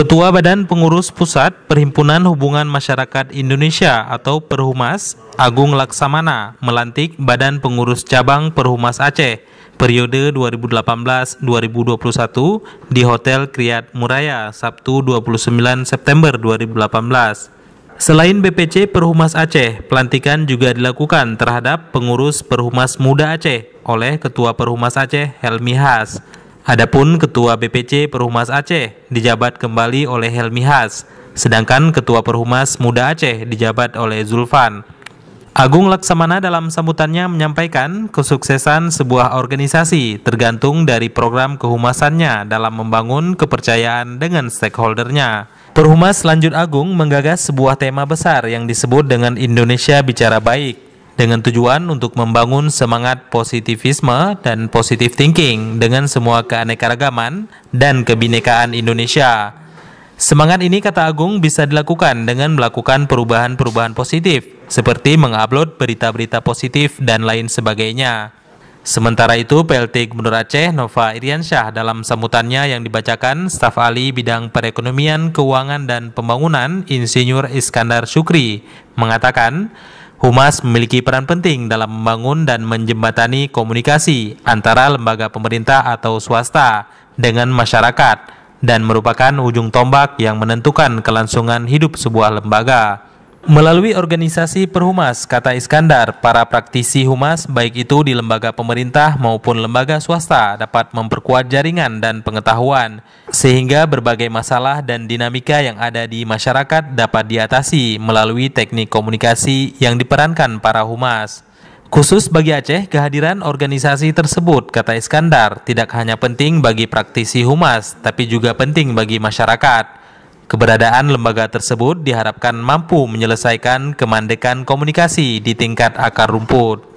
Ketua Badan Pengurus Pusat Perhimpunan Hubungan Masyarakat Indonesia atau Perhumas, Agung Laksamana, melantik Badan Pengurus Cabang Perhumas Aceh periode 2018-2021 di Hotel Kriat Muraya, Sabtu 29 September 2018. Selain BPC Perhumas Aceh, pelantikan juga dilakukan terhadap pengurus Perhumas Muda Aceh oleh Ketua Perhumas Aceh Helmi Has. Adapun Ketua BPC Perhumas Aceh dijabat kembali oleh Helmi Has, sedangkan Ketua Perhumas Muda Aceh dijabat oleh Zulfan. Agung Laksamana dalam sambutannya menyampaikan kesuksesan sebuah organisasi tergantung dari program kehumasannya dalam membangun kepercayaan dengan stakeholdernya. Perhumas Lanjut Agung menggagas sebuah tema besar yang disebut dengan Indonesia Bicara Baik dengan tujuan untuk membangun semangat positivisme dan positive thinking dengan semua keanekaragaman dan kebinekaan Indonesia. Semangat ini kata Agung bisa dilakukan dengan melakukan perubahan-perubahan positif seperti mengupload berita-berita positif dan lain sebagainya. Sementara itu, PLT Gubernur Aceh Nova Iriansyah dalam sambutannya yang dibacakan staf ahli bidang perekonomian, keuangan, dan pembangunan Insinyur Iskandar Syukri mengatakan, Humas memiliki peran penting dalam membangun dan menjembatani komunikasi antara lembaga pemerintah atau swasta dengan masyarakat dan merupakan ujung tombak yang menentukan kelangsungan hidup sebuah lembaga. Melalui organisasi Perhumas, kata Iskandar, para praktisi humas baik itu di lembaga pemerintah maupun lembaga swasta dapat memperkuat jaringan dan pengetahuan sehingga berbagai masalah dan dinamika yang ada di masyarakat dapat diatasi melalui teknik komunikasi yang diperankan para humas. Khusus bagi Aceh, kehadiran organisasi tersebut, kata Iskandar, tidak hanya penting bagi praktisi humas, tapi juga penting bagi masyarakat. Keberadaan lembaga tersebut diharapkan mampu menyelesaikan kemandekan komunikasi di tingkat akar rumput.